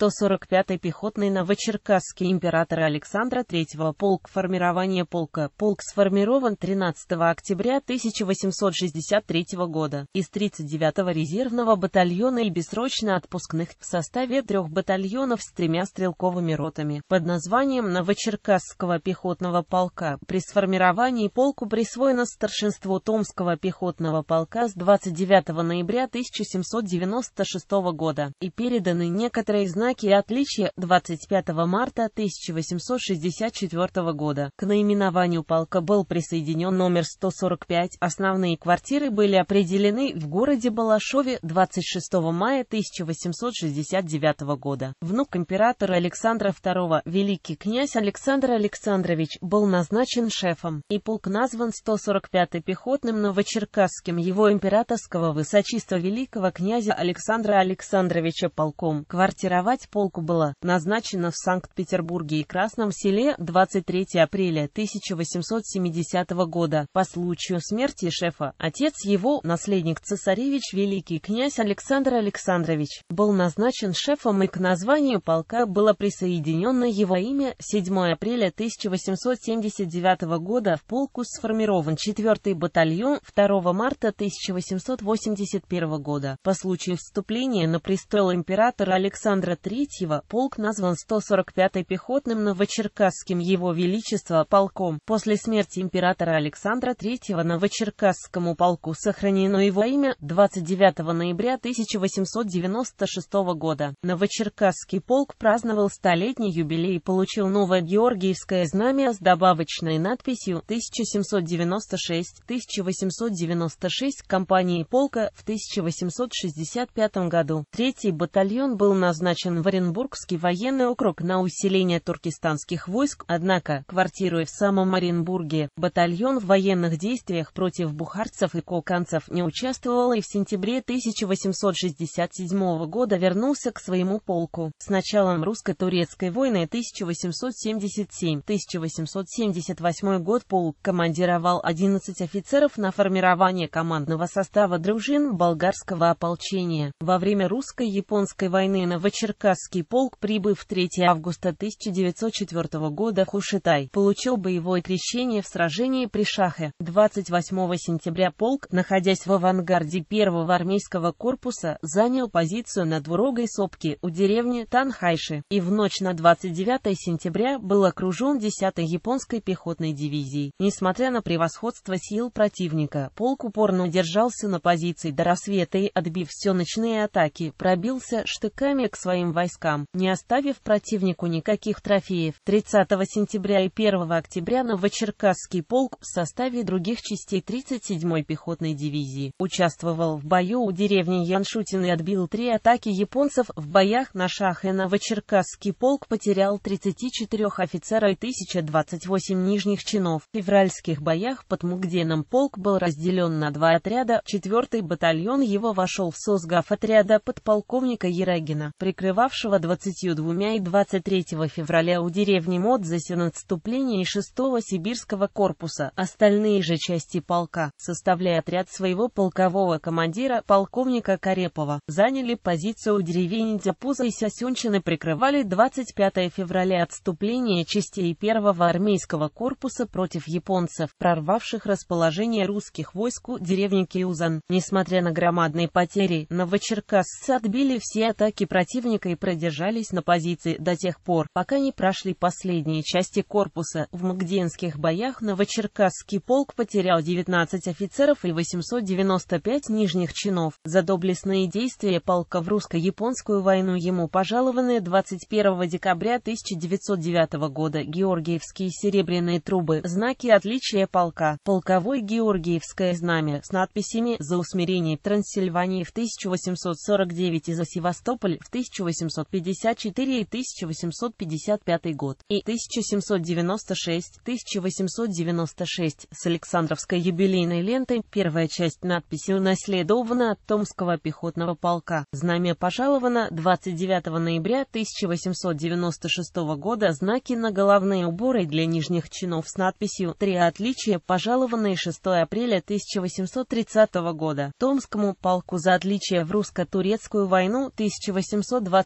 145-й пехотный Новочеркасский императора Александра III полк формирование полка. Полк сформирован 13 октября 1863 года из 39-го резервного батальона и бессрочно отпускных в составе трех батальонов с тремя стрелковыми ротами под названием Новочеркасского пехотного полка. При сформировании полку присвоено старшинство Томского пехотного полка с 29 ноября 1796 года и переданы некоторые знаки знаки отличия 25 марта 1864 года. К наименованию полка был присоединен номер 145. Основные квартиры были определены в городе Балашове 26 мая 1869 года. Внук императора Александра II, великий князь Александр Александрович, был назначен шефом, и полк назван 145-й пехотным новочеркасским его императорского высочества великого князя Александра Александровича полком. Квартировать штурмовать полку было назначено в Санкт-Петербурге и Красном селе 23 апреля 1870 года по случаю смерти шефа. Отец его, наследник цесаревич великий князь Александр Александрович, был назначен шефом и к названию полка было присоединено его имя 7 апреля 1879 года в полку сформирован 4-й батальон 2 марта 1881 года. По случаю вступления на престол императора Александра 1943-го полк назван 145-й пехотным Новочеркасским Его Величества полком. После смерти императора Александра III Новочеркасскому полку сохранено его имя 29 ноября 1896 года. Новочеркасский полк праздновал столетний юбилей и получил новое георгиевское знамя с добавочной надписью 1796-1896 компании полка в 1865 году. Третий батальон был назначен направлен в Оренбургский военный округ на усиление туркестанских войск, однако, квартируя в самом Оренбурге, батальон в военных действиях против бухарцев и колканцев не участвовал и в сентябре 1867 года вернулся к своему полку. С началом русско-турецкой войны 1877-1878 год полк командировал 11 офицеров на формирование командного состава дружин болгарского ополчения. Во время русско-японской войны на Вочерка. Кавказский полк, прибыв 3 августа 1904 года Хушитай, получил боевое крещение в сражении при Шахе. 28 сентября полк, находясь в авангарде первого армейского корпуса, занял позицию над Урогой Сопки у деревни Танхайши, и в ночь на 29 сентября был окружен 10-й японской пехотной дивизией. Несмотря на превосходство сил противника, полк упорно удержался на позиции до рассвета и, отбив все ночные атаки, пробился штыками к своим войскам, не оставив противнику никаких трофеев. 30 сентября и 1 октября Новочеркасский полк в составе других частей 37-й пехотной дивизии участвовал в бою у деревни Яншутин и отбил три атаки японцев в боях на Шах и Новочеркасский полк потерял 34 офицера и 1028 нижних чинов. В февральских боях под Мугденом полк был разделен на два отряда, 4-й батальон его вошел в созгав отряда подполковника Ерагина, прикрывал павшего 22 и 23 февраля у деревни Модзасе на отступлении 6-го сибирского корпуса, остальные же части полка, составляя отряд своего полкового командира, полковника Карепова, заняли позицию у деревень Дяпуза и Сосенчины прикрывали 25 февраля отступление частей 1-го армейского корпуса против японцев, прорвавших расположение русских войск у деревни Киузан. Несмотря на громадные потери, Новочеркасцы отбили все атаки противника и продержались на позиции до тех пор, пока не прошли последние части корпуса. В Магденских боях Новочеркасский полк потерял 19 офицеров и 895 нижних чинов. За доблестные действия полка в русско-японскую войну ему пожалованы 21 декабря 1909 года Георгиевские серебряные трубы, знаки отличия полка, полковой Георгиевское знамя с надписями «За усмирение Трансильвании в 1849 и за Севастополь в 1849». 1854 и 1855 год и 1796-1896 с Александровской юбилейной лентой. Первая часть надписи унаследована от Томского пехотного полка. Знамя пожаловано 29 ноября 1896 года. Знаки на головные уборы для нижних чинов с надписью «Три отличия» пожалованы 6 апреля 1830 года. Томскому полку за отличие в русско-турецкую войну 1820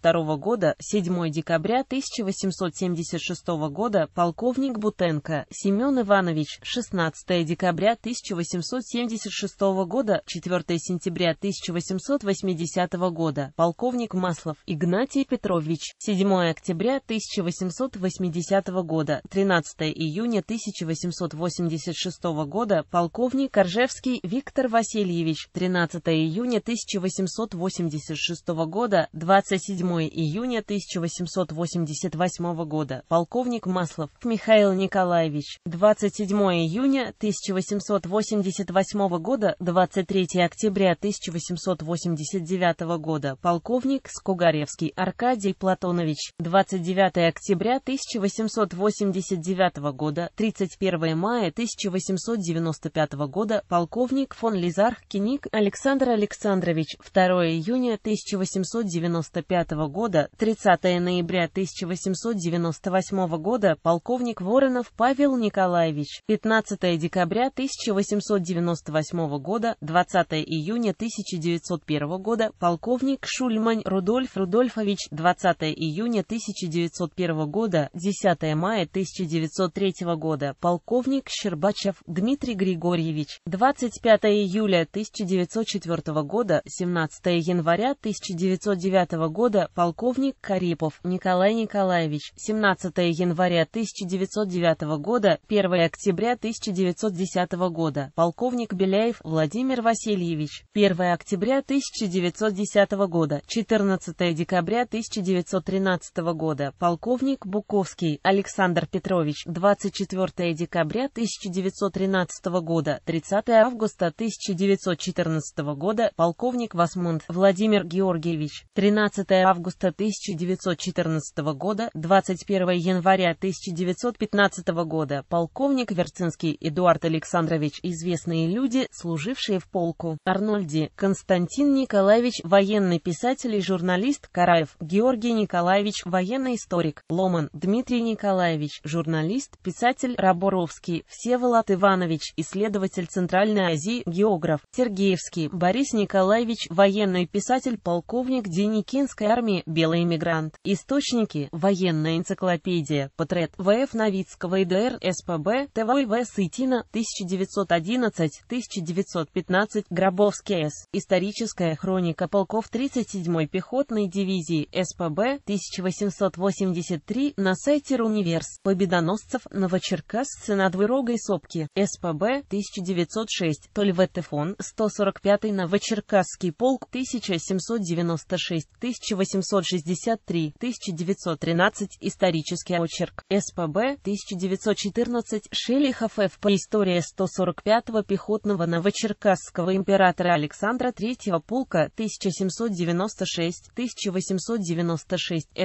1872 года, 7 декабря 1876 года, полковник Бутенко Семен Иванович, 16 декабря 1876 года, 4 сентября 1880 года, полковник Маслов Игнатий Петрович, 7 октября 1880 года, 13 июня 1886 года, полковник Коржевский Виктор Васильевич, 13 июня 1886 года, 27 27 июня 1888 года, полковник Маслов Михаил Николаевич, 27 июня 1888 года, 23 октября 1889 года, полковник Скугаревский Аркадий Платонович, 29 октября 1889 года, 31 мая 1895 года, полковник фон Лизарх Киник Александр Александрович, 2 июня 1895 1905 года, 30 ноября 1898 года, полковник Воронов Павел Николаевич, 15 декабря 1898 года, 20 июня 1901 года, полковник Шульмань Рудольф Рудольфович, 20 июня 1901 года, 10 мая 1903 года, полковник Щербачев Дмитрий Григорьевич, 25 июля 1904 года, 17 января 1909 года, Книга «Полковник Карипов Николай Николаевич», 17 января 1909 года, 1 октября 1910 года, полковник Беляев Владимир Васильевич, 1 октября 1910 года, 14 декабря 1913 года, полковник Буковский Александр Петрович, 24 декабря 1913 года, 30 августа 1914 года, полковник Васмунд Владимир Георгиевич, 13 августа 1914 года, 21 января 1915 года полковник Верцинский Эдуард Александрович известные люди, служившие в полку, Арнольди, Константин Николаевич, военный писатель и журналист, Караев, Георгий Николаевич, военный историк, Ломан, Дмитрий Николаевич, журналист, писатель, Раборовский, Всеволод Иванович, исследователь Центральной Азии, географ, Сергеевский, Борис Николаевич, военный писатель, полковник Деникинская армии «Белый мигрант». Источники «Военная энциклопедия», Патрет, В.Ф. Новицкого и Д.Р. СПБ, Т.В. В. Сытина, 1911-1915, Гробовский С. Историческая хроника полков 37-й пехотной дивизии СПБ, 1883, на сайте Руниверс. Победоносцев, Новочеркасцы над Вырогой Сопки, СПБ, 1906, Тольветтефон, 145-й Новочеркасский полк, 1796-1800. 1863-1913 «Исторический очерк», СПБ, 1914 Шелих Ф по истории 145-го пехотного новочеркасского императора Александра III полка 1796-1896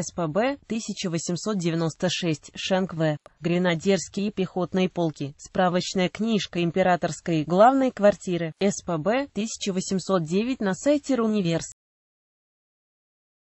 СПБ, 1896 Шенк В. Гренадерские пехотные полки, справочная книжка императорской главной квартиры, СПБ, 1809 на сайте Руниверс.